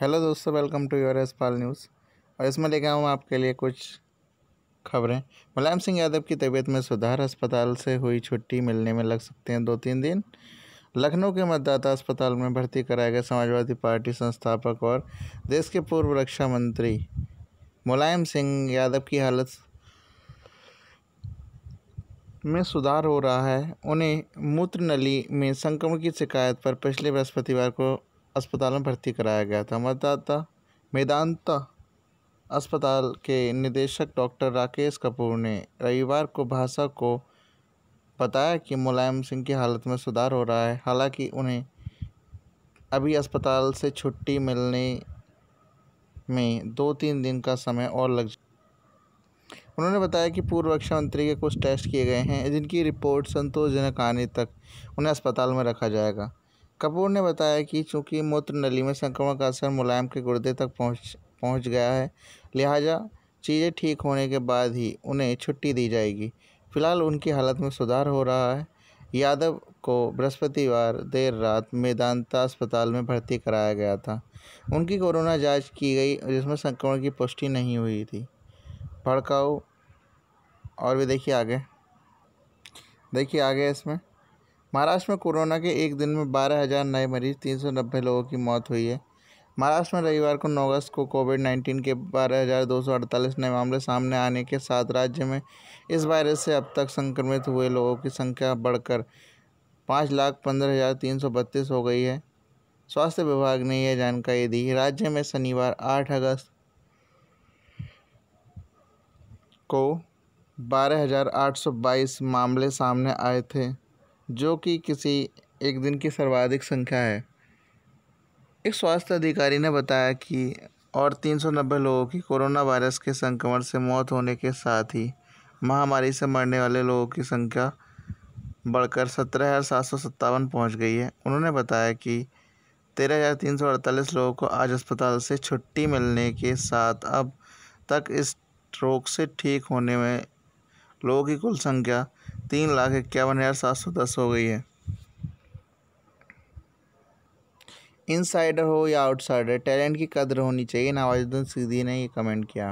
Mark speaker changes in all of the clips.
Speaker 1: hello दोस्तों welcome to your एसपाल news और इसमें लेकर आऊँ आपके लिए कुछ खबरें मुलायम सिंह यादव की तबीयत में सुधार अस्पताल से हुई छुट्टी मिलने में लग सकते हैं दो तीन दिन लखनऊ के मतदाता अस्पताल में भर्ती कराए गए समाजवादी पार्टी संस्थापक और देश के पूर्व रक्षा मंत्री मुलायम सिंह यादव की हालत में सुधार हो रहा है उन्हें मूत्र नली में संक्रमण की शिकायत पर पिछले बृहस्पतिवार को अस्पताल में भर्ती कराया गया था मतदाता मेदांता अस्पताल के निदेशक डॉक्टर राकेश कपूर ने रविवार को भाषा को बताया कि मुलायम सिंह की हालत में सुधार हो रहा है हालांकि उन्हें अभी अस्पताल से छुट्टी मिलने में दो तीन दिन का समय और लग उन्होंने बताया कि पूर्व रक्षा मंत्री के कुछ टेस्ट किए गए हैं जिनकी रिपोर्ट संतोषजनक आने तक उन्हें अस्पताल में रखा जाएगा कपूर ने बताया कि चूंकि मूत्र नली में संक्रमण का असर मुलायम के गुर्दे तक पहुंच पहुंच गया है लिहाजा चीज़ें ठीक होने के बाद ही उन्हें छुट्टी दी जाएगी फिलहाल उनकी हालत में सुधार हो रहा है यादव को बृहस्पतिवार देर रात मेदांता अस्पताल में भर्ती कराया गया था उनकी कोरोना जांच की गई जिसमें संक्रमण की पुष्टि नहीं हुई थी भड़काऊ और भी देखिए आगे देखिए आगे इसमें महाराष्ट्र में कोरोना के एक दिन में बारह हज़ार नए मरीज तीन सौ नब्बे लोगों की मौत हुई है महाराष्ट्र में रविवार को नौ अगस्त को कोविड नाइन्टीन के बारह हज़ार दो सौ अड़तालीस नए मामले सामने आने के साथ राज्य में इस वायरस से अब तक संक्रमित हुए लोगों की संख्या बढ़कर पाँच लाख पंद्रह हज़ार तीन सौ बत्तीस हो गई है स्वास्थ्य विभाग ने यह जानकारी दी राज्य में शनिवार आठ अगस्त को बारह हज़ार आठ सौ बाईस मामले सामने आए थे जो कि किसी एक दिन की सर्वाधिक संख्या है एक स्वास्थ्य अधिकारी ने बताया कि और तीन सौ नब्बे लोगों की कोरोना वायरस के संक्रमण से मौत होने के साथ ही महामारी से मरने वाले लोगों की संख्या बढ़कर सत्रह हज़ार सात सौ सत्तावन पहुँच गई है उन्होंने बताया कि तेरह हज़ार तीन सौ अड़तालीस लोगों को आज अस्पताल से छुट्टी मिलने के साथ अब तक इस रोग से ठीक होने में लोगों की कुल संख्या तीन लाख इक्यावन हज़ार सात सौ दस हो गई है इनसाइडर हो या आउटसाइडर टैलेंट की कदर होनी चाहिए नवाजुद्दीन सिद्दी ने ये कमेंट किया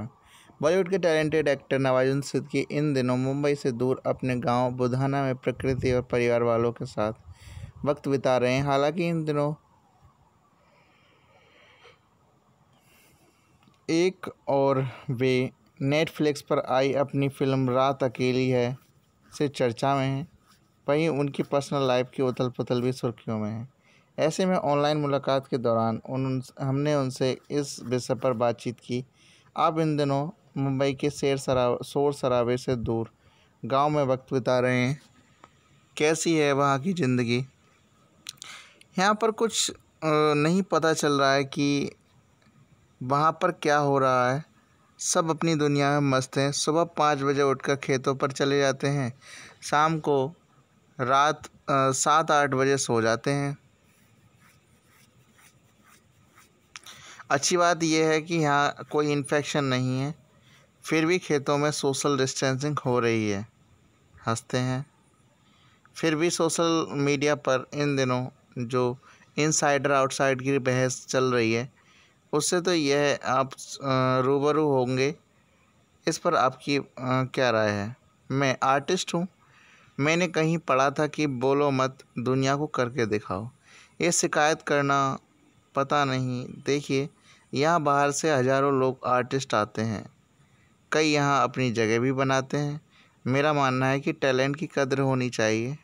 Speaker 1: बॉलीवुड के टैलेंटेड एक्टर नवाजुद्दीन सिद्दीकी इन दिनों मुंबई से दूर अपने गांव बुधाना में प्रकृति और परिवार वालों के साथ वक्त बिता रहे हैं हालांकि इन दिनों एक और वे नेटफ्लिक्स पर आई अपनी फिल्म रात अकेली है से चर्चा में हैं वहीं उनकी पर्सनल लाइफ की उथल पुथल भी सुर्खियों में है ऐसे में ऑनलाइन मुलाकात के दौरान उन हमने उनसे इस विषय पर बातचीत की आप इन दिनों मुंबई के शेर शराब शोर शराबे से दूर गांव में वक्त बिता रहे हैं कैसी है वहाँ की ज़िंदगी यहाँ पर कुछ नहीं पता चल रहा है कि वहाँ पर क्या हो रहा है सब अपनी दुनिया में मस्त हैं सुबह पाँच बजे उठकर खेतों पर चले जाते हैं शाम को रात सात आठ बजे सो जाते हैं अच्छी बात यह है कि यहाँ कोई इन्फेक्शन नहीं है फिर भी खेतों में सोशल डिस्टेंसिंग हो रही है हंसते हैं फिर भी सोशल मीडिया पर इन दिनों जो इनसाइडर आउटसाइड की बहस चल रही है उससे तो यह आप रूबरू होंगे इस पर आपकी क्या राय है मैं आर्टिस्ट हूँ मैंने कहीं पढ़ा था कि बोलो मत दुनिया को करके दिखाओ ये शिकायत करना पता नहीं देखिए यहाँ बाहर से हज़ारों लोग आर्टिस्ट आते हैं कई यहाँ अपनी जगह भी बनाते हैं मेरा मानना है कि टैलेंट की कदर होनी चाहिए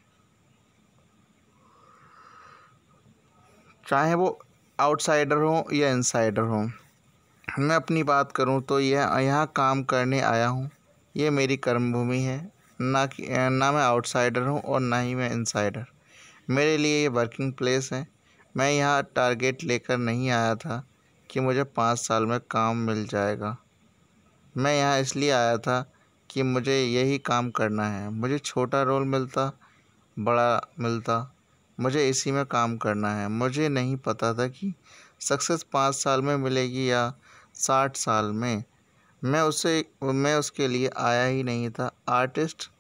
Speaker 1: चाहे वो आउटसाइडर हों या इनसाइडर हों मैं अपनी बात करूँ तो यह यहाँ काम करने आया हूँ ये मेरी कर्मभूमि है ना कि ना मैं आउटसाइडर हूँ और ना ही मैं इनसाइडर मेरे लिए ये वर्किंग प्लेस है मैं यहाँ टारगेट लेकर नहीं आया था कि मुझे पाँच साल में काम मिल जाएगा मैं यहाँ इसलिए आया था कि मुझे यही काम करना है मुझे छोटा रोल मिलता बड़ा मिलता मुझे इसी में काम करना है मुझे नहीं पता था कि सक्सेस पाँच साल में मिलेगी या साठ साल में मैं उसे मैं उसके लिए आया ही नहीं था आर्टिस्ट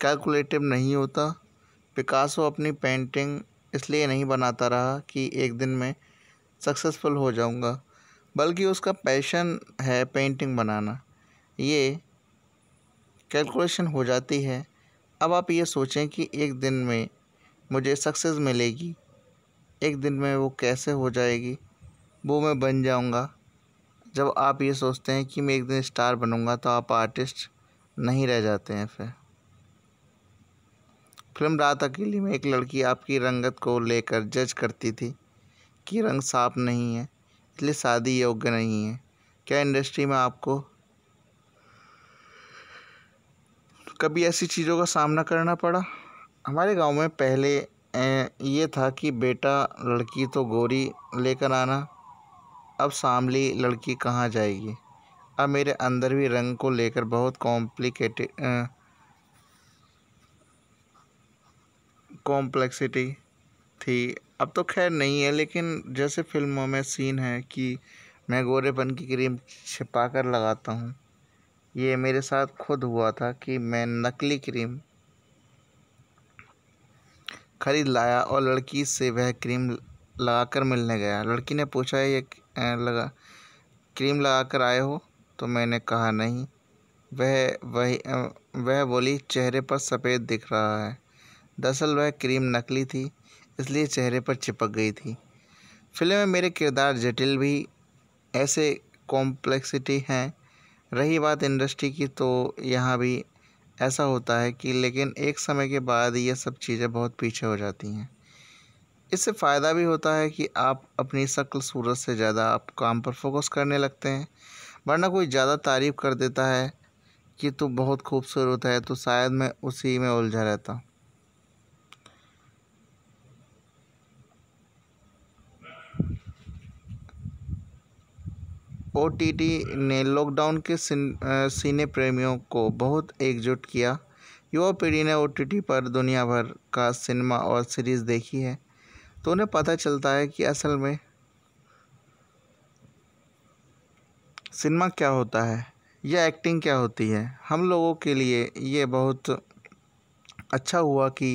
Speaker 1: कैलकुलेटिव नहीं होता पिकासो अपनी पेंटिंग इसलिए नहीं बनाता रहा कि एक दिन मैं सक्सेसफुल हो जाऊंगा बल्कि उसका पैशन है पेंटिंग बनाना ये कैलकुलेशन हो जाती है अब आप ये सोचें कि एक दिन में मुझे सक्सेस मिलेगी एक दिन में वो कैसे हो जाएगी वो मैं बन जाऊँगा जब आप ये सोचते हैं कि मैं एक दिन स्टार बनूँगा तो आप आर्टिस्ट नहीं रह जाते हैं फिर फिल्म रात अकेली में एक लड़की आपकी रंगत को लेकर जज करती थी कि रंग साफ नहीं है इसलिए शादी योग्य नहीं है क्या इंडस्ट्री में आपको कभी ऐसी चीज़ों का सामना करना पड़ा हमारे गांव में पहले ये था कि बेटा लड़की तो गोरी लेकर आना अब सामली लड़की कहाँ जाएगी अब मेरे अंदर भी रंग को लेकर बहुत कॉम्प्लिकेटेड कॉम्प्लेक्सिटी थी अब तो खैर नहीं है लेकिन जैसे फिल्मों में सीन है कि मैं गोरेपन की क्रीम छिपा कर लगाता हूँ ये मेरे साथ खुद हुआ था कि मैं नकली क्रीम ख़रीद लाया और लड़की से वह क्रीम लगाकर मिलने गया लड़की ने पूछा ये लगा क्रीम लगा कर आए हो तो मैंने कहा नहीं वह वही वह बोली चेहरे पर सफ़ेद दिख रहा है दरअसल वह क्रीम नकली थी इसलिए चेहरे पर चिपक गई थी फिल्म में मेरे किरदार जटिल भी ऐसे कॉम्प्लेक्सिटी हैं रही बात इंडस्ट्री की तो यहाँ भी ऐसा होता है कि लेकिन एक समय के बाद ये सब चीज़ें बहुत पीछे हो जाती हैं इससे फ़ायदा भी होता है कि आप अपनी शक्ल सूरत से ज़्यादा आप काम पर फोकस करने लगते हैं वरना कोई ज़्यादा तारीफ़ कर देता है कि तू बहुत खूबसूरत है तो शायद मैं उसी में उलझा रहता हूँ ओ ने लॉकडाउन के सिने प्रेमियों को बहुत एकजुट किया युवा पीढ़ी ने ओ पर दुनिया भर का सिनेमा और सीरीज़ देखी है तो उन्हें पता चलता है कि असल में सिनेमा क्या होता है या एक्टिंग क्या होती है हम लोगों के लिए ये बहुत अच्छा हुआ कि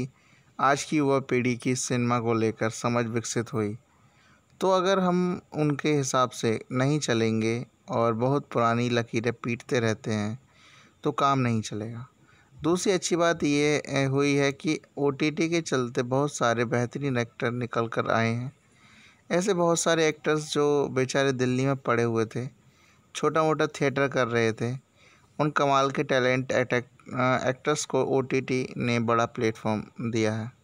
Speaker 1: आज की युवा पीढ़ी की सिनेमा को लेकर समझ विकसित हुई तो अगर हम उनके हिसाब से नहीं चलेंगे और बहुत पुरानी लकीरें पीटते रहते हैं तो काम नहीं चलेगा दूसरी अच्छी बात ये हुई है कि ओ के चलते बहुत सारे बेहतरीन एक्टर निकल कर आए हैं ऐसे बहुत सारे एक्टर्स जो बेचारे दिल्ली में पड़े हुए थे छोटा मोटा थिएटर कर रहे थे उन कमाल के टैलेंट एक्टर्स को ओ ने बड़ा प्लेटफॉर्म दिया है